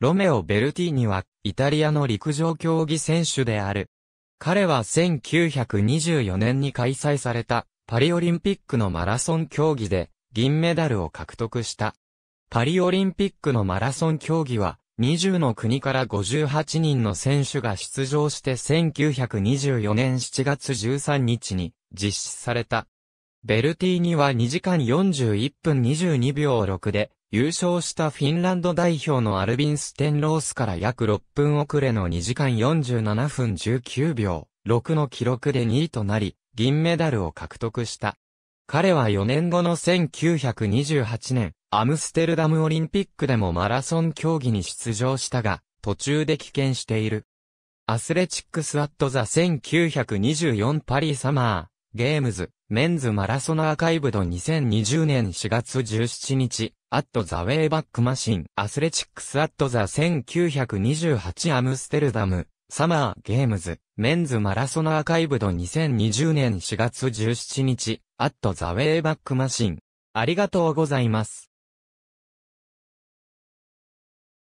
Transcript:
ロメオ・ベルティーニは、イタリアの陸上競技選手である。彼は1924年に開催された、パリオリンピックのマラソン競技で、銀メダルを獲得した。パリオリンピックのマラソン競技は、20の国から58人の選手が出場して1924年7月13日に実施された。ベルティーニは2時間41分22秒6で優勝したフィンランド代表のアルビン・ステンロースから約6分遅れの2時間47分19秒6の記録で2位となり、銀メダルを獲得した。彼は4年後の1928年、アムステルダムオリンピックでもマラソン競技に出場したが、途中で棄権している。アスレチックスアットザ1924パリサマー、ゲームズ、メンズマラソンアーカイブド2020年4月17日、アットザウェイバックマシン、アスレチックスアットザ1928アムステルダム、サマーゲームズ、メンズマラソンアーカイブド2020年4月17日、アットザウェイバックマシン。ありがとうございます。